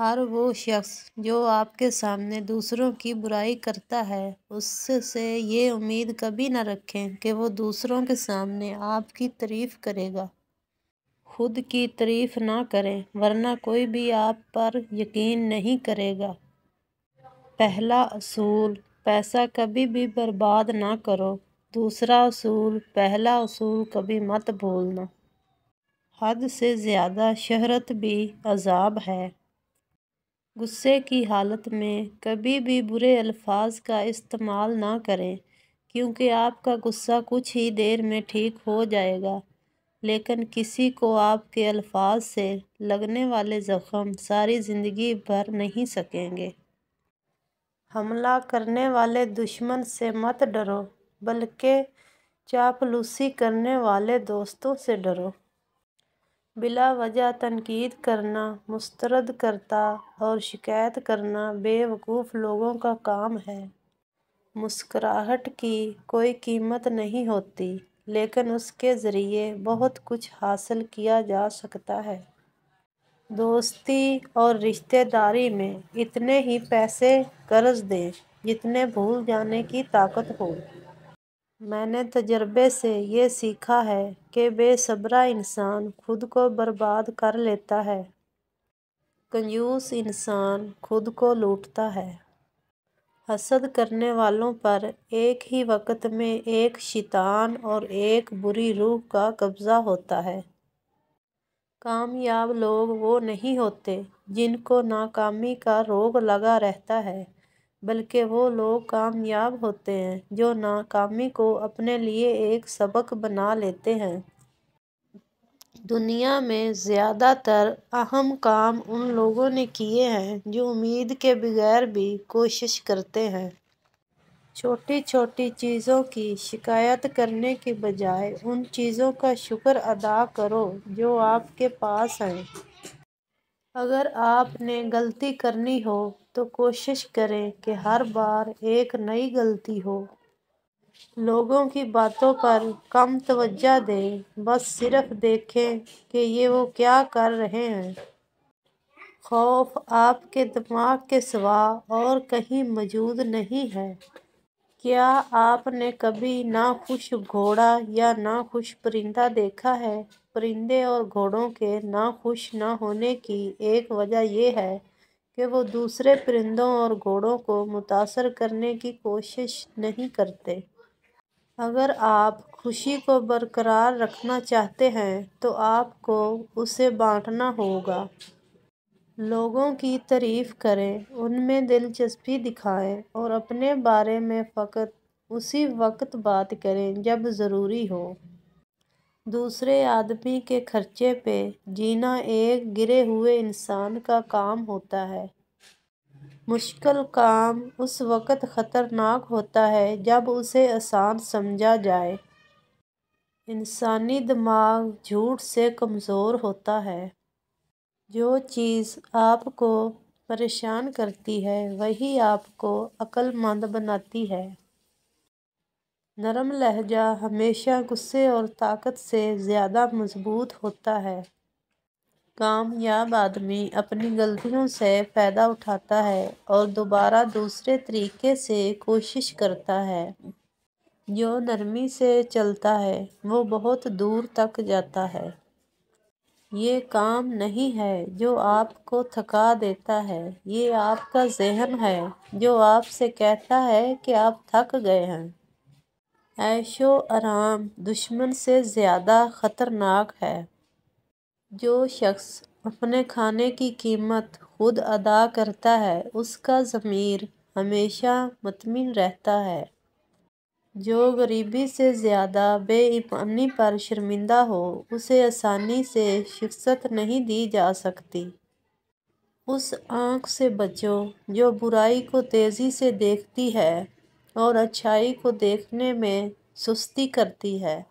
हर वो शख्स जो आपके सामने दूसरों की बुराई करता है उससे ये उम्मीद कभी ना रखें कि वो दूसरों के सामने आपकी तारीफ़ करेगा खुद की तारीफ़ ना करें वरना कोई भी आप पर यकीन नहीं करेगा पहला असूल पैसा कभी भी बर्बाद ना करो दूसरा असूल पहला असूल कभी मत भूलना हद से ज़्यादा शहरत भी अजाब है गुस्से की हालत में कभी भी बुरे अल्फाज का इस्तेमाल ना करें क्योंकि आपका गुस्सा कुछ ही देर में ठीक हो जाएगा लेकिन किसी को आपके अल्फाज से लगने वाले ज़ख्म सारी ज़िंदगी भर नहीं सकेंगे हमला करने वाले दुश्मन से मत डरो बल्कि चापलूसी करने वाले दोस्तों से डरो बिला वजह तनकीद करना मुस्तरद करता और शिकायत करना बेवकूफ़ लोगों का काम है मुस्कराहट की कोई कीमत नहीं होती लेकिन उसके ज़रिए बहुत कुछ हासिल किया जा सकता है दोस्ती और रिश्तेदारी में इतने ही पैसे कर्ज दें जितने भूल जाने की ताकत हो मैंने तजर्बे से ये सीखा है कि बेसब्रा इंसान खुद को बर्बाद कर लेता है कंजूस इंसान खुद को लूटता है हसद करने वालों पर एक ही वक्त में एक शैतान और एक बुरी रूह का कब्ज़ा होता है कामयाब लोग वो नहीं होते जिनको नाकामी का रोग लगा रहता है बल्कि वो लोग कामयाब होते हैं जो नाकामी को अपने लिए एक सबक बना लेते हैं दुनिया में ज़्यादातर अहम काम उन लोगों ने किए हैं जो उम्मीद के बगैर भी कोशिश करते हैं छोटी छोटी चीज़ों की शिकायत करने के बजाय उन चीज़ों का शुक्र अदा करो जो आपके पास हैं अगर आपने गलती करनी हो तो कोशिश करें कि हर बार एक नई गलती हो लोगों की बातों पर कम तवज्जा दें बस सिर्फ देखें कि ये वो क्या कर रहे हैं खौफ आपके दिमाग के सिवा और कहीं मौजूद नहीं है क्या आपने कभी ना खुश घोड़ा या ना खुश परिंदा देखा है परिंदे और घोड़ों के ना खुश ना होने की एक वजह यह है कि वो दूसरे परिंदों और घोड़ों को मुतासर करने की कोशिश नहीं करते अगर आप खुशी को बरकरार रखना चाहते हैं तो आपको उसे बांटना होगा लोगों की तारीफ़ करें उनमें दिलचस्पी दिखाएं और अपने बारे में फ़कत उसी वक्त बात करें जब ज़रूरी हो दूसरे आदमी के खर्चे पे जीना एक गिरे हुए इंसान का काम होता है मुश्किल काम उस वक़्त ख़तरनाक होता है जब उसे आसान समझा जाए इंसानी दिमाग झूठ से कमज़ोर होता है जो चीज़ आपको परेशान करती है वही आपको अक्लमंद बनाती है नरम लहजा हमेशा गुस्से और ताकत से ज़्यादा मज़बूत होता है कामयाब आदमी अपनी गलतियों से फ़ायदा उठाता है और दोबारा दूसरे तरीके से कोशिश करता है जो नरमी से चलता है वो बहुत दूर तक जाता है ये काम नहीं है जो आपको थका देता है ये आपका जहन है जो आपसे कहता है कि आप थक गए हैं ऐशो आराम दुश्मन से ज़्यादा ख़तरनाक है जो शख्स अपने खाने की कीमत खुद अदा करता है उसका ज़मीर हमेशा मतमिन रहता है जो गरीबी से ज़्यादा बेईमानी पर शर्मिंदा हो उसे आसानी से शिक्षत नहीं दी जा सकती उस आँख से बचो जो बुराई को तेज़ी से देखती है और अच्छाई को देखने में सुस्ती करती है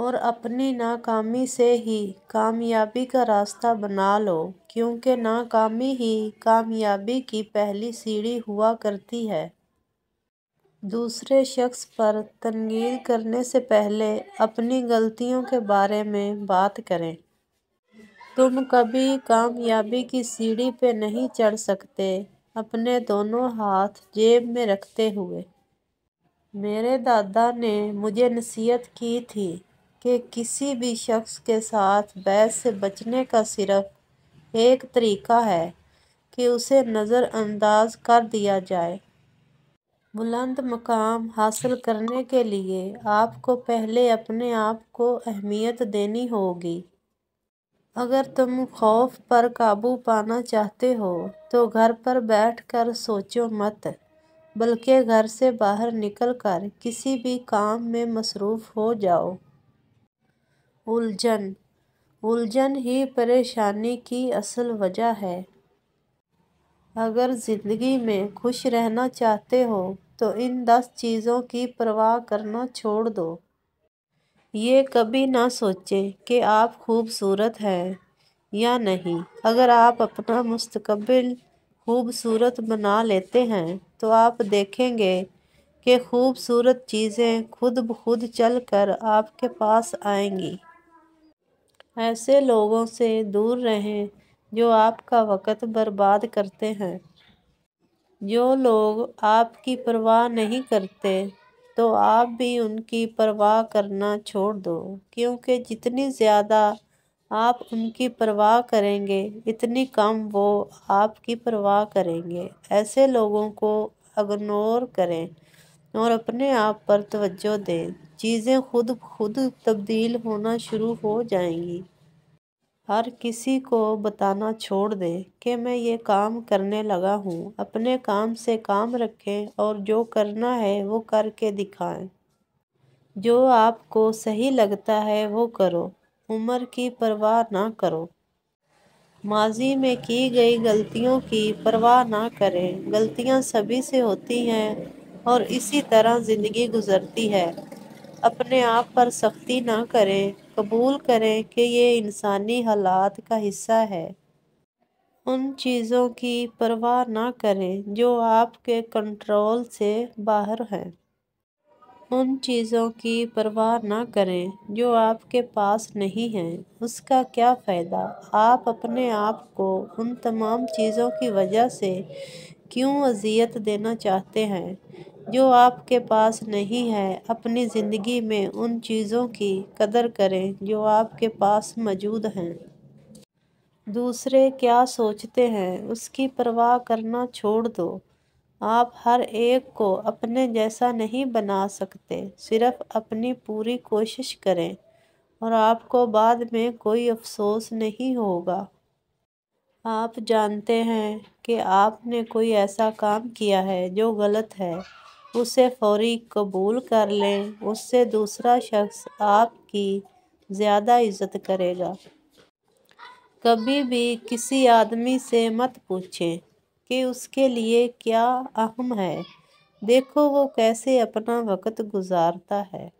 और अपनी नाकामी से ही कामयाबी का रास्ता बना लो क्योंकि नाकामी ही कामयाबी की पहली सीढ़ी हुआ करती है दूसरे शख्स पर तनगीद करने से पहले अपनी गलतियों के बारे में बात करें तुम कभी कामयाबी की सीढ़ी पे नहीं चढ़ सकते अपने दोनों हाथ जेब में रखते हुए मेरे दादा ने मुझे नसीहत की थी कि किसी भी शख्स के साथ बैस से बचने का सिर्फ एक तरीका है कि उसे नज़रअंदाज कर दिया जाए बुलंद मकाम हासिल करने के लिए आपको पहले अपने आप को अहमियत देनी होगी अगर तुम खौफ पर काबू पाना चाहते हो तो घर पर बैठकर सोचो मत बल्कि घर से बाहर निकलकर किसी भी काम में मसरूफ़ हो जाओ उलझन उलझन ही परेशानी की असल वजह है अगर ज़िंदगी में खुश रहना चाहते हो तो इन दस चीज़ों की परवाह करना छोड़ दो ये कभी ना सोचें कि आप खूबसूरत हैं या नहीं अगर आप अपना मुस्तकबिल खूबसूरत बना लेते हैं तो आप देखेंगे कि खूबसूरत चीज़ें खुद ब खुद चल कर आपके पास आएंगी ऐसे लोगों से दूर रहें जो आपका वक़्त बर्बाद करते हैं जो लोग आपकी परवाह नहीं करते तो आप भी उनकी परवाह करना छोड़ दो क्योंकि जितनी ज़्यादा आप उनकी परवाह करेंगे इतनी कम वो आपकी परवाह करेंगे ऐसे लोगों को अग्नोर करें और अपने आप पर तवज्जो दें चीज़ें खुद खुद तब्दील होना शुरू हो जाएंगी हर किसी को बताना छोड़ दें कि मैं ये काम करने लगा हूँ अपने काम से काम रखें और जो करना है वो करके दिखाएं जो आपको सही लगता है वो करो उम्र की परवाह ना करो माजी में की गई गलतियों की परवाह ना करें गलतियां सभी से होती हैं और इसी तरह ज़िंदगी गुजरती है अपने आप पर सख्ती ना करें कबूल करें कि ये इंसानी हालात का हिस्सा है उन चीज़ों की परवाह ना करें जो आपके कंट्रोल से बाहर हैं उन चीज़ों की परवाह ना करें जो आपके पास नहीं हैं उसका क्या फ़ायदा आप अपने आप को उन तमाम चीज़ों की वजह से क्यों अजियत देना चाहते हैं जो आपके पास नहीं है अपनी ज़िंदगी में उन चीज़ों की कदर करें जो आपके पास मौजूद हैं दूसरे क्या सोचते हैं उसकी परवाह करना छोड़ दो आप हर एक को अपने जैसा नहीं बना सकते सिर्फ अपनी पूरी कोशिश करें और आपको बाद में कोई अफसोस नहीं होगा आप जानते हैं कि आपने कोई ऐसा काम किया है जो गलत है उसे फौरी कबूल कर लें उससे दूसरा शख्स आपकी ज़्यादा इज़्ज़त करेगा कभी भी किसी आदमी से मत पूछें कि उसके लिए क्या अहम है देखो वो कैसे अपना वक़्त गुजारता है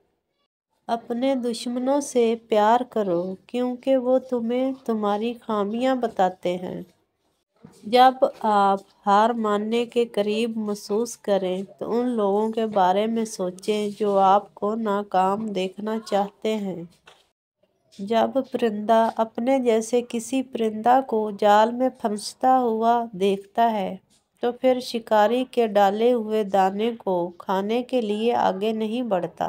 अपने दुश्मनों से प्यार करो क्योंकि वो तुम्हें तुम्हारी खामियां बताते हैं जब आप हार मानने के करीब महसूस करें तो उन लोगों के बारे में सोचें जो आपको नाकाम देखना चाहते हैं जब परिंदा अपने जैसे किसी परिंदा को जाल में फंसता हुआ देखता है तो फिर शिकारी के डाले हुए दाने को खाने के लिए आगे नहीं बढ़ता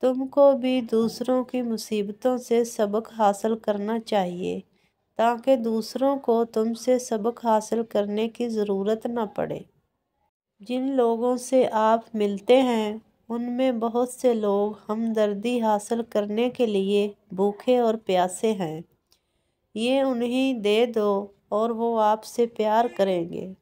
तुमको भी दूसरों की मुसीबतों से सबक हासिल करना चाहिए ताकि दूसरों को तुमसे सबक हासिल करने की ज़रूरत न पड़े जिन लोगों से आप मिलते हैं उनमें बहुत से लोग हमदर्दी हासिल करने के लिए भूखे और प्यासे हैं ये उन्हें दे दो और वो आपसे प्यार करेंगे